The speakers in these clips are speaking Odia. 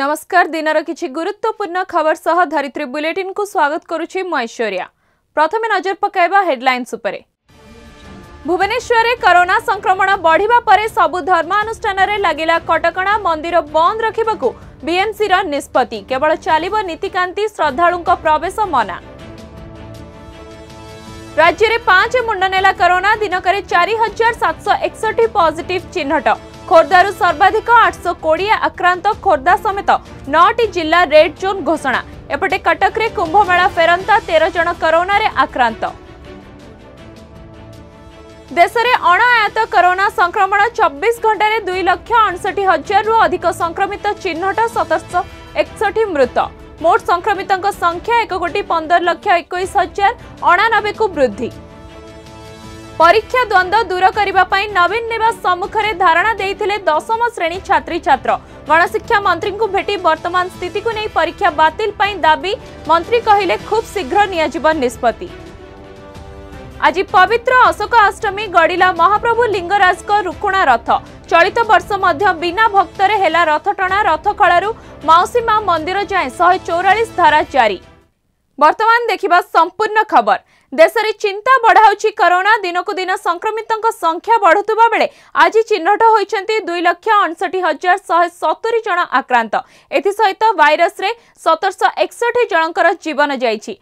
ନମସ୍କାର ଦିନର କିଛି ଗୁରୁତ୍ୱପୂର୍ଣ୍ଣ ଖବର ସହ ଧରିତ୍ରୀ ବୁଲେଟିନ୍କୁ ସ୍ୱାଗତ କରୁଛି ମୈଶ୍ୱରିଆ ପ୍ରଥମେ ନଜର ପକାଇବା ହେଡ୍ଲାଇନ୍ସ ଉପରେ ଭୁବନେଶ୍ୱରରେ କରୋନା ସଂକ୍ରମଣ ବଢ଼ିବା ପରେ ସବୁ ଧର୍ମାନୁଷ୍ଠାନରେ ଲାଗିଲା କଟକଣା ମନ୍ଦିର ବନ୍ଦ ରଖିବାକୁ ବିଏମ୍ସିର ନିଷ୍ପତ୍ତି କେବଳ ଚାଲିବ ନୀତିକାନ୍ତି ଶ୍ରଦ୍ଧାଳୁଙ୍କ ପ୍ରବେଶ ମନା ରାଜ୍ୟରେ ପାଞ୍ଚ ମୁଣ୍ଡ ନେଲା କରୋନା ଦିନକରେ ଚାରି ହଜାର ସାତଶହ ଏକଷଠି ପଜିଟିଭ୍ ଚିହ୍ନଟ ଖୋର୍ଦ୍ଧାରୁ ସର୍ବାଧିକ ଆଠଶହ କୋଡ଼ିଏ ଆକ୍ରାନ୍ତ ଖୋର୍ଦ୍ଧା ସମେତ ନଅଟି ଜିଲ୍ଲା ରେଡ୍ ଜୋନ୍ ଘୋଷଣା ଏପଟେ କଟକରେ କୁମ୍ଭମେଳା ଫେରନ୍ତା ତେର ଜଣ କରୋନାରେ ଆକ୍ରାନ୍ତ ଦେଶରେ ଅଣଆୟତ କରୋନା ସଂକ୍ରମଣ ଚବିଶ ଘଣ୍ଟାରେ ଦୁଇ ଲକ୍ଷ ଅଣଷଠି ହଜାରରୁ ଅଧିକ ସଂକ୍ରମିତ ଚିହ୍ନଟ ସତରଶହ ଏକଷଠି ମୃତ ମୋଟ ସଂକ୍ରମିତଙ୍କ ସଂଖ୍ୟା ଏକ କୋଟି ପନ୍ଦର ଲକ୍ଷ ଏକୋଇଶ ହଜାର ଅଣାନବେକୁ ବୃଦ୍ଧି ପରୀକ୍ଷା ଦ୍ୱନ୍ଦ୍ୱ ଦୂର କରିବା ପାଇଁ ନବୀନ ନିବାସ ସମ୍ମୁଖରେ ଧାରଣା ଦେଇଥିଲେ ଦଶମ ଶ୍ରେଣୀ ଛାତ୍ରୀଛାତ୍ର ଗଣଶିକ୍ଷା ମନ୍ତ୍ରୀଙ୍କୁ ଭେଟି ବର୍ତ୍ତମାନ ସ୍ଥିତିକୁ ନେଇ ପରୀକ୍ଷା ବାତିଲ ପାଇଁ ଦାବି ମନ୍ତ୍ରୀ କହିଲେ ଖୁବ୍ ଶୀଘ୍ର ନିଆଯିବ ନିଷ୍ପତ୍ତି ଆଜି ପବିତ୍ର ଅଶୋକ ଅଷ୍ଟମୀ ଗଡ଼ିଲା ମହାପ୍ରଭୁ ଲିଙ୍ଗରାଜଙ୍କ ରୁକୁଣା ରଥ ଚଳିତ ବର୍ଷ ମଧ୍ୟ ବିନା ଭକ୍ତରେ ହେଲା ରଥଟଣା ରଥଖଳାରୁ ମାଉସୀ ମା ମନ୍ଦିର ଯାଏଁ ଶହେ ଚଉରାଳିଶ ଧାରା ଜାରି ବର୍ତ୍ତମାନ ଦେଖିବା ସମ୍ପୂର୍ଣ୍ଣ ଖବର ଦେଶରେ ଚିନ୍ତା ବଢ଼ାଉଛି କରୋନା ଦିନକୁ ଦିନ ସଂକ୍ରମିତଙ୍କ ସଂଖ୍ୟା ବଢ଼ୁଥିବା ବେଳେ ଆଜି ଚିହ୍ନଟ ହୋଇଛନ୍ତି ଦୁଇ ଲକ୍ଷ ଅଣଷଠି ହଜାର ଶହେ ସତୁରୀ ଜଣ ଆକ୍ରାନ୍ତ ଏଥିସହିତ ଭାଇରସରେ ସତରଶହ ଏକଷଠି ଜଣଙ୍କର ଜୀବନ ଯାଇଛି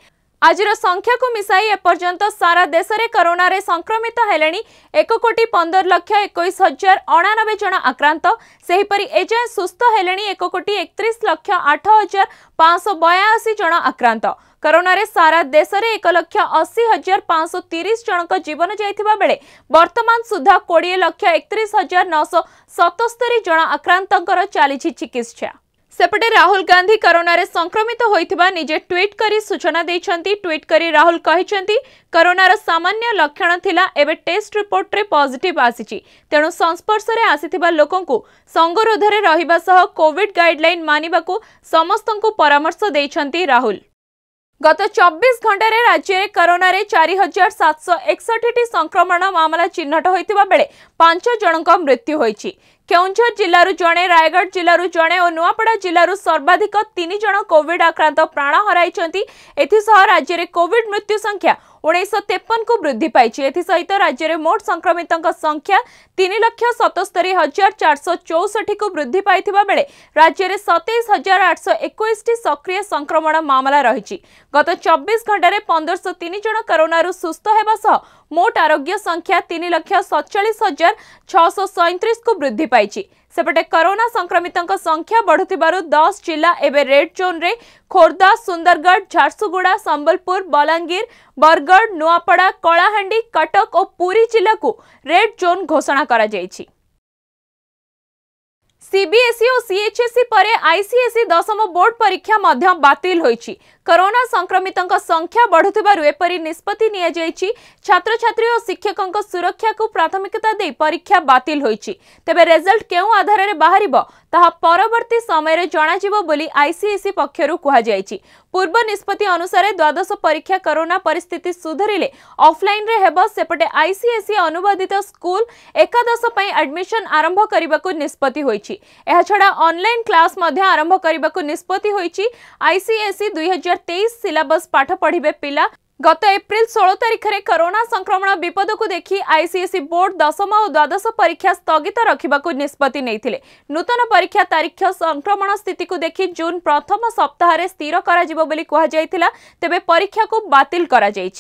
ଆଜିର ସଂଖ୍ୟାକୁ ମିଶାଇ ଏପର୍ଯ୍ୟନ୍ତ ସାରା ଦେଶରେ କରୋନାରେ ସଂକ୍ରମିତ ହେଲେଣି ଏକ କୋଟି ପନ୍ଦର ଲକ୍ଷ ଏକୋଇଶ ହଜାର ଅଣାନବେ ଜଣ ଆକ୍ରାନ୍ତ ସେହିପରି ଏଯାଏଁ ସୁସ୍ଥ ହେଲେଣି ଏକ କୋଟି ଏକତିରିଶ ଲକ୍ଷ ଆଠ ହଜାର ପାଞ୍ଚଶହ ବୟାଅଶୀ ଜଣ ଆକ୍ରାନ୍ତ କରୋନାରେ ସାରା ଦେଶରେ ଏକ ଲକ୍ଷ ଅଶୀ ହଜାର ପାଞ୍ଚଶହ ତିରିଶ ଜଣଙ୍କ ଜୀବନ ଯାଇଥିବା ବେଳେ ବର୍ତ୍ତମାନ ସୁଦ୍ଧା କୋଡ଼ିଏ ଲକ୍ଷ ଏକତିରିଶ ହଜାର ନଅଶହ ସତସ୍ତରୀ ଜଣ ଆକ୍ରାନ୍ତଙ୍କର ଚାଲିଛି ଚିକିତ୍ସା ସେପଟେ ରାହୁଲ ଗାନ୍ଧୀ କରୋନାରେ ସଂକ୍ରମିତ ହୋଇଥିବା ନିଜେ ଟ୍ୱିଟ୍ କରି ସୂଚନା ଦେଇଛନ୍ତି ଟ୍ୱିଟ୍ କରି ରାହୁଲ କହିଛନ୍ତି କରୋନାର ସାମାନ୍ୟ ଲକ୍ଷଣ ଥିଲା ଏବେ ଟେଷ୍ଟ ରିପୋର୍ଟରେ ପଜିଟିଭ୍ ଆସିଛି ତେଣୁ ସଂସ୍ପର୍ଶରେ ଆସିଥିବା ଲୋକଙ୍କୁ ସଙ୍ଗରୋଧରେ ରହିବା ସହ କୋଭିଡ୍ ଗାଇଡ୍ଲାଇନ୍ ମାନିବାକୁ ସମସ୍ତଙ୍କୁ ପରାମର୍ଶ ଦେଇଛନ୍ତି ରାହୁଲ ଗତ ଚବିଶ ଘଣ୍ଟାରେ ରାଜ୍ୟରେ କରୋନାରେ ଚାରି ହଜାର ସାତଶହ ଏକଷଠିଟି ସଂକ୍ରମଣ ମାମଲା ଚିହ୍ନଟ ହୋଇଥିବା ବେଳେ ପାଞ୍ଚ ଜଣଙ୍କ ମୃତ୍ୟୁ ହୋଇଛି केुझर जिल्ला जे रायगढ ओ जुवापडा जिल्ला सर्वाधिक तिनज कोड आक्रान्त प्राण एथि एसह राज्य कोविड मृत्यु संख्या 1953 को वृद्धि पाएछ एसहित राज्यले मोट संक्रमितको संख्या तिन लक्ष सतस्तरी हजार चारश चौसठीको वृद्धि पाँच राज्यले सतैस हजार आठश एकै सक्रिय संक्रमण ममला गत चबिस घन्टा पन्ध्र सौ तिनज करोन सुस्थ मोट आरोग्य संख्या 347637 को वृद्धि ପାଇଛି ସେପଟେ କରୋନା ସଂକ୍ରମିତଙ୍କ ସଂଖ୍ୟା ବଢ଼ୁଥିବାରୁ ଦଶ ଜିଲ୍ଲା ଏବେ ରେଡ୍ ଜୋନ୍ରେ ଖୋର୍ଦ୍ଧା ସୁନ୍ଦରଗଡ଼ ଝାରସୁଗୁଡ଼ା ସମ୍ବଲପୁର ବଲାଙ୍ଗୀର ବରଗଡ଼ ନୂଆପଡ଼ା କଳାହାଣ୍ଡି କଟକ ଓ ପୁରୀ ଜିଲ୍ଲାକୁ ରେଡ୍ ଜୋନ୍ ଘୋଷଣା କରାଯାଇଛି ସିବିଏସ୍ଇ ଓ ସିଏଚ୍ଏସ୍ଇ ପରେ ଆଇସିଏସ୍ଇ ଦଶମ ବୋର୍ଡ ପରୀକ୍ଷା ମଧ୍ୟ ବାତିଲ ହୋଇଛି କରୋନା ସଂକ୍ରମିତଙ୍କ ସଂଖ୍ୟା ବଢ଼ୁଥିବାରୁ ଏପରି ନିଷ୍ପତ୍ତି ନିଆଯାଇଛି ଛାତ୍ରଛାତ୍ରୀ ଓ ଶିକ୍ଷକଙ୍କ ସୁରକ୍ଷାକୁ ପ୍ରାଥମିକତା ଦେଇ ପରୀକ୍ଷା ବାତିଲ ହୋଇଛି ତେବେ ରେଜଲ୍ଟ କେଉଁ ଆଧାରରେ ବାହାରିବ ତାହା ପରବର୍ତ୍ତୀ ସମୟରେ ଜଣାଯିବ ବୋଲି ଆଇସିଏସ୍ଇ ପକ୍ଷରୁ କୁହାଯାଇଛି ପୂର୍ବ ନିଷ୍ପତ୍ତି ଅନୁସାରେ ଦ୍ୱାଦଶ ପରୀକ୍ଷା କରୋନା ପରିସ୍ଥିତି ସୁଧୁରିଲେ ଅଫ୍ଲାଇନ୍ରେ ହେବ ସେପଟେ ଆଇସିଏସ୍ଇ ଅନୁବାଦିତ ସ୍କୁଲ ଏକାଦଶ ପାଇଁ ଆଡମିସନ୍ ଆରମ୍ଭ କରିବାକୁ ନିଷ୍ପତ୍ତି ହୋଇଛି ଏହାଛଡ଼ା ଅନଲାଇନ୍ କ୍ଲାସ୍ ମଧ୍ୟ ଆରମ୍ଭ କରିବାକୁ ନିଷ୍ପତ୍ତି ହୋଇଛି ଆଇସିଏସ୍ଇ ଦୁଇହଜାର তেইশ সিলাবস পাঠ পড়বে পিলা গত এপ্রিল ষোল তারিখে করোনা সংক্রমণ বিপদকু দেখি আইসিএসই বোর্ড দশম ও দ্বাদশ পরীক্ষা স্থগিত রাখা নিষ্পতি নিয়ে নূতন পরীক্ষা তারিখ সংক্রমণ স্থিতি দেখি জুন প্রথম সপ্তাহে স্থির করা কুহযাই তবে পরীক্ষা বাতিল করা যাই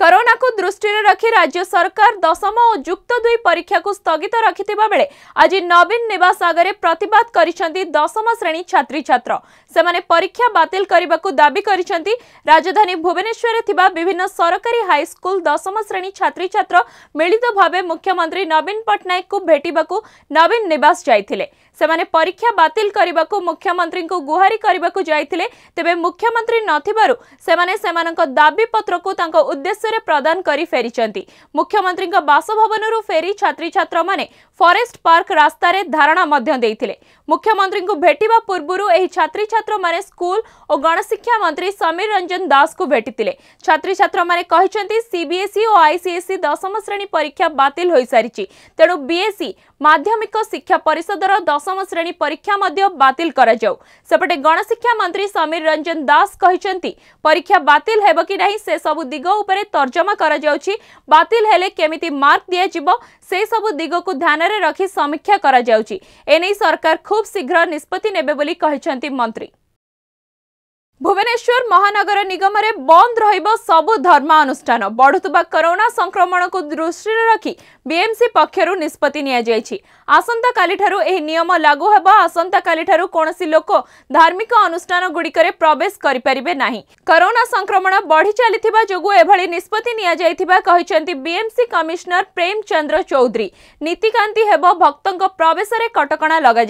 କରୋନାକୁ ଦୃଷ୍ଟିରେ ରଖି ରାଜ୍ୟ ସରକାର ଦଶମ ଓ ଯୁକ୍ତ ଦୁଇ ପରୀକ୍ଷାକୁ ସ୍ଥଗିତ ରଖିଥିବା ବେଳେ ଆଜି ନବୀନ ନିବାସ ଆଗରେ ପ୍ରତିବାଦ କରିଛନ୍ତି ଦଶମ ଶ୍ରେଣୀ ଛାତ୍ରୀଛାତ୍ର ସେମାନେ ପରୀକ୍ଷା ବାତିଲ କରିବାକୁ ଦାବି କରିଛନ୍ତି ରାଜଧାନୀ ଭୁବନେଶ୍ୱରରେ ଥିବା ବିଭିନ୍ନ ସରକାରୀ ହାଇସ୍କୁଲ ଦଶମ ଶ୍ରେଣୀ ଛାତ୍ରୀଛାତ୍ର ମିଳିତ ଭାବେ ମୁଖ୍ୟମନ୍ତ୍ରୀ ନବୀନ ପଟ୍ଟନାୟକଙ୍କୁ ଭେଟିବାକୁ ନବୀନ ନିବାସ ଯାଇଥିଲେ से परीक्षा बात करने को मुख्यमंत्री को गुहारी करने को जाते तेज मुख्यमंत्री नवने से दावीपत्र उद्देश्य प्रदान कर फेरी मुख्यमंत्री बासभवन फेरी छात्र छात्र फॉरेस्ट पार्क रास्त धारणा मुख्यमंत्री को भेटा पूर्व छात्र छात्र मैंने स्कूल और गणशिक्षा मंत्री समीर रंजन दास को भेटी छात्री छात्र मैंने सीबीएसई और आईसीएसई दशम श्रेणी परीक्षा बात हो सारी तेणु बीएससी माध्यमिक शिक्षा परिषदर दस दशम श्रेणी परीक्षा बातिल करपटे गणशिक्षा मंत्री समीर रंजन दास कहते परीक्षा बातिल हे कि ना से सब दिग्वे तर्जमा करतिल केमी मार्क दिजिव से सब दिग को ध्यान रखी समीक्षा करने सरकार खुब शीघ्र निष्पत्ति ने मंत्री ভুবনেশ্বর মহানগর নিগমরে বন্ধ রহব সবু ধর্মানুষ্ঠান বড়ুয়া করোনা সংক্রমণক দৃষ্টিরে রাখি বিএমসি পক্ষর নিষ্পতি নিয়েছে আসন্তকালিঠার এই নিয়ম লাগু হব আসন্তকালিঠার কৌশি লোক ধার্মিক অনুষ্ঠান গুড়িকরে প্রবেশ করে পারে না করোনা সংক্রমণ বড়ি চাল যোগ এভাবে নিষ্পতি নিয়েছে বিএমসি কমিশনর প্রেমচন্দ্র চৌধুরী নীতিকান্তি হব ভক্ত প্রবেশে কটকা লগাই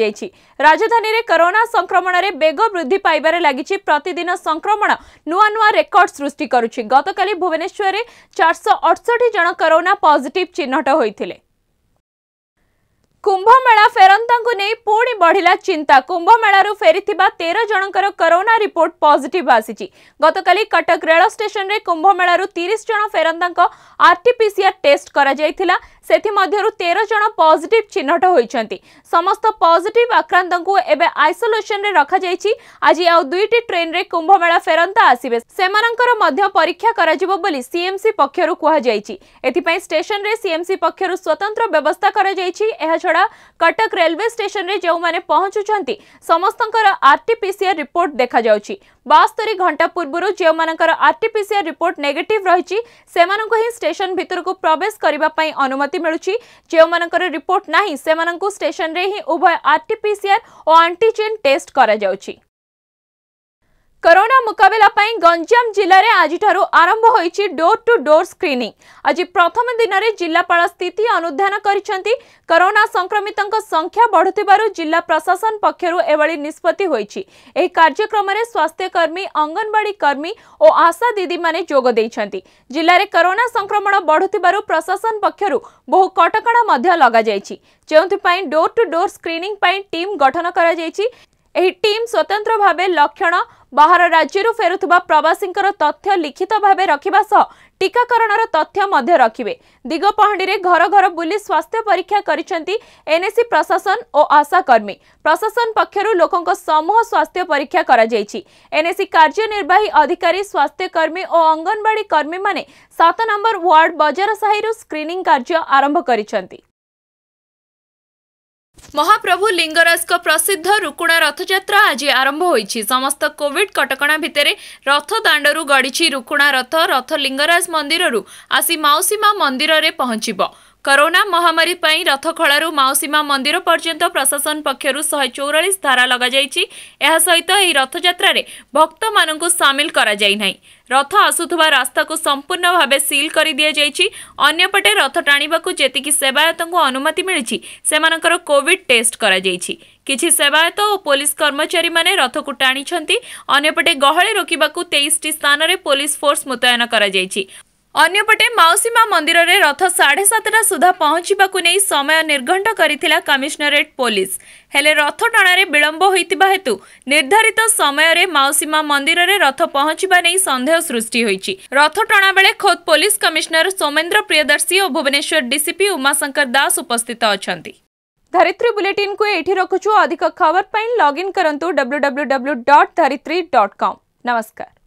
রাজধানী করোনা সংক্রমণের বেগ বৃদ্ধি পাইবার লাগিছে প্রতিদিন ପ୍ରତିଦିନ ସଂକ୍ରମଣ ନୂଆ ନୂଆ ରେକର୍ଡ ସୃଷ୍ଟି କରୁଛି ଗତକାଲି ଭୁବନେଶ୍ୱରରେ ଚାରିଶହ ଅଠଷଠି ଜଣ କରୋନା ପଜିଟିଭ ଚିହ୍ନଟ ହୋଇଥିଲେ କୁମ୍ଭମେଳା ଫେରନ୍ତାଙ୍କୁ ନେଇ ପୁଣି ବଢ଼ିଲା ଚିନ୍ତା କୁମ୍ଭମେଳାରୁ ଫେରିଥିବା ତେର ଜଣଙ୍କର କରୋନା ରିପୋର୍ଟ ପଜିଟିଭ ଆସିଛି ଗତକାଲି କଟକ ରେଳ ଷ୍ଟେସନରେ କୁମ୍ଭମେଳାରୁ ତିରିଶ ଜଣ ଫେରନ୍ତାଙ୍କ ଆର୍ଟିପିସିଆର୍ ଟେଷ୍ଟ କରାଯାଇଥିଲା ସେଥିମଧ୍ୟରୁ ତେର ଜଣ ପଜିଟିଭ୍ ଚିହ୍ନଟ ହୋଇଛନ୍ତି ସମସ୍ତ ପଜିଟିଭ୍ ଆକ୍ରାନ୍ତଙ୍କୁ ଏବେ ଆଇସୋଲେସନରେ ରଖାଯାଇଛି ଆଜି ଆଉ ଦୁଇଟି ଟ୍ରେନ୍ରେ କୁମ୍ଭମେଳା ଫେରନ୍ତା ଆସିବେ ସେମାନଙ୍କର ମଧ୍ୟ ପରୀକ୍ଷା କରାଯିବ ବୋଲି ସିଏମ୍ସି ପକ୍ଷରୁ କୁହାଯାଇଛି ଏଥିପାଇଁ ଷ୍ଟେସନରେ ସିଏମ୍ସି ପକ୍ଷରୁ ସ୍ୱତନ୍ତ୍ର ବ୍ୟବସ୍ଥା କରାଯାଇଛି ଏହାଛଡ଼ା କଟକ ରେଲୱେ ଷ୍ଟେସନରେ ଯେଉଁମାନେ ପହଞ୍ଚୁଛନ୍ତି ସମସ୍ତଙ୍କର ଆର୍ଟିପିସିଆର୍ ରିପୋର୍ଟ ଦେଖାଯାଉଛି ବାସ୍ତରୀ ଘଣ୍ଟା ପୂର୍ବରୁ ଯେଉଁମାନଙ୍କର ଆର୍ଟିପିସିଆର୍ ରିପୋର୍ଟ ନେଗେଟିଭ୍ ରହିଛି ସେମାନଙ୍କୁ ହିଁ ଷ୍ଟେସନ ଭିତରକୁ ପ୍ରବେଶ କରିବା ପାଇଁ ଅନୁମତି अनुमति मिलू जो मान रिपोर्ट ना से स्टेसन में ही उभय आरटीपीसीआर और आंटीजेन टेस्ट कर କରୋନା ମୁକାବିଲା ପାଇଁ ଗଞ୍ଜାମ ଜିଲ୍ଲାରେ ଆଜିଠାରୁ ଆରମ୍ଭ ହୋଇଛି ଡୋର୍ ଟୁ ଡୋର୍ ସ୍କ୍ରିନିଂ ଆଜି ପ୍ରଥମ ଦିନରେ ଜିଲ୍ଲାପାଳ ସ୍ଥିତି ଅନୁଧ୍ୟାନ କରିଛନ୍ତି କରୋନା ସଂକ୍ରମିତଙ୍କ ସଂଖ୍ୟା ବଢ଼ୁଥିବାରୁ ଜିଲ୍ଲା ପ୍ରଶାସନ ପକ୍ଷରୁ ଏଭଳି ନିଷ୍ପତ୍ତି ହୋଇଛି ଏହି କାର୍ଯ୍ୟକ୍ରମରେ ସ୍ୱାସ୍ଥ୍ୟକର୍ମୀ ଅଙ୍ଗନବାଡ଼ି କର୍ମୀ ଓ ଆଶା ଦିଦିମାନେ ଯୋଗ ଦେଇଛନ୍ତି ଜିଲ୍ଲାରେ କରୋନା ସଂକ୍ରମଣ ବଢ଼ୁଥିବାରୁ ପ୍ରଶାସନ ପକ୍ଷରୁ ବହୁ କଟକଣା ମଧ୍ୟ ଲଗାଯାଇଛି ଯେଉଁଥିପାଇଁ ଡୋର୍ ଟୁ ଡୋର୍ ସ୍କ୍ରିନିଂ ପାଇଁ ଟିମ୍ ଗଠନ କରାଯାଇଛି ଏହି ଟିମ୍ ସ୍ୱତନ୍ତ୍ର ଭାବେ ଲକ୍ଷଣ ବାହାର ରାଜ୍ୟରୁ ଫେରୁଥିବା ପ୍ରବାସୀଙ୍କର ତଥ୍ୟ ଲିଖିତ ଭାବେ ରଖିବା ସହ ଟିକାକରଣର ତଥ୍ୟ ମଧ୍ୟ ରଖିବେ ଦିଗପହଣ୍ଡିରେ ଘର ଘର ବୁଲି ସ୍ୱାସ୍ଥ୍ୟ ପରୀକ୍ଷା କରିଛନ୍ତି ଏନ୍ଏସି ପ୍ରଶାସନ ଓ ଆଶାକର୍ମୀ ପ୍ରଶାସନ ପକ୍ଷରୁ ଲୋକଙ୍କ ସମୂହ ସ୍ୱାସ୍ଥ୍ୟ ପରୀକ୍ଷା କରାଯାଇଛି ଏନ୍ଏସି କାର୍ଯ୍ୟନିର୍ବାହୀ ଅଧିକାରୀ ସ୍ୱାସ୍ଥ୍ୟକର୍ମୀ ଓ ଅଙ୍ଗନବାଡ଼ି କର୍ମୀମାନେ ସାତ ନମ୍ବର ୱାର୍ଡ ବଜାର ସାହିରୁ ସ୍କ୍ରିନିଂ କାର୍ଯ୍ୟ ଆରମ୍ଭ କରିଛନ୍ତି ମହାପ୍ରଭୁ ଲିଙ୍ଗରାଜଙ୍କ ପ୍ରସିଦ୍ଧ ରୁକୁଣା ରଥଯାତ୍ରା ଆଜି ଆରମ୍ଭ ହୋଇଛି ସମସ୍ତ କୋଭିଡ କଟକଣା ଭିତରେ ରଥ ଦାଣ୍ଡରୁ ଗଡ଼ିଛି ରୁକୁଣା ରଥ ରଥ ଲିଙ୍ଗରାଜ ମନ୍ଦିରରୁ ଆସି ମାଉସୀମା ମନ୍ଦିରରେ ପହଞ୍ଚିବ କରୋନା ମହାମାରୀ ପାଇଁ ରଥଖଳାରୁ ମାଉସୀମା ମନ୍ଦିର ପର୍ଯ୍ୟନ୍ତ ପ୍ରଶାସନ ପକ୍ଷରୁ ଶହେ ଚଉରାଳିଶ ଧାରା ଲଗାଯାଇଛି ଏହା ସହିତ ଏହି ରଥଯାତ୍ରାରେ ଭକ୍ତମାନଙ୍କୁ ସାମିଲ କରାଯାଇ ନାହିଁ ରଥ ଆସୁଥିବା ରାସ୍ତାକୁ ସମ୍ପୂର୍ଣ୍ଣ ଭାବେ ସିଲ୍ କରି ଅନ୍ୟପଟେ ରଥ ଟାଣିବାକୁ ଯେତିକି ସେବାୟତଙ୍କୁ ଅନୁମତି ମିଳିଛି ସେମାନଙ୍କର କୋଭିଡ୍ ଟେଷ୍ଟ କରାଯାଇଛି କିଛି ସେବାୟତ ଓ ପୋଲିସ କର୍ମଚାରୀମାନେ ରଥକୁ ଟାଣିଛନ୍ତି ଅନ୍ୟପଟେ ଗହଳି ରୋକିବାକୁ ତେଇଶଟି ସ୍ଥାନରେ ପୋଲିସ ଫୋର୍ସ ମୁତୟନ କରାଯାଇଛି ଅନ୍ୟପଟେ ମାଉସୀ ମା ମନ୍ଦିରରେ ରଥ ସାଢ଼େ ସାତଟା ସୁଦ୍ଧା ପହଞ୍ଚିବାକୁ ନେଇ ସମୟ ନିର୍ଘଣ୍ଟ କରିଥିଲା କମିଶନରେଟ୍ ପୋଲିସ ହେଲେ ରଥ ଟଣାରେ ବିଳମ୍ବ ହୋଇଥିବା ହେତୁ ନିର୍ଦ୍ଧାରିତ ସମୟରେ ମାଉସୀ ମା ମନ୍ଦିରରେ ରଥ ପହଞ୍ଚିବା ନେଇ ସନ୍ଦେହ ସୃଷ୍ଟି ହୋଇଛି ରଥ ଟଣା ବେଳେ ଖୋଦ୍ ପୋଲିସ କମିଶନର ସୋମେନ୍ଦ୍ର ପ୍ରିୟଦର୍ଶୀ ଓ ଭୁବନେଶ୍ୱର ଡିସିପି ଉମାଶଙ୍କର ଦାସ ଉପସ୍ଥିତ ଅଛନ୍ତି ଧରିତ୍ରୀ ବୁଲେଟିନ୍କୁ ଏଇଠି ରଖୁଛୁ ଅଧିକ ଖବର ପାଇଁ ଲଗ୍ଇନ୍ କରନ୍ତୁ W W W dot Dharitri dot com ନମସ୍କାର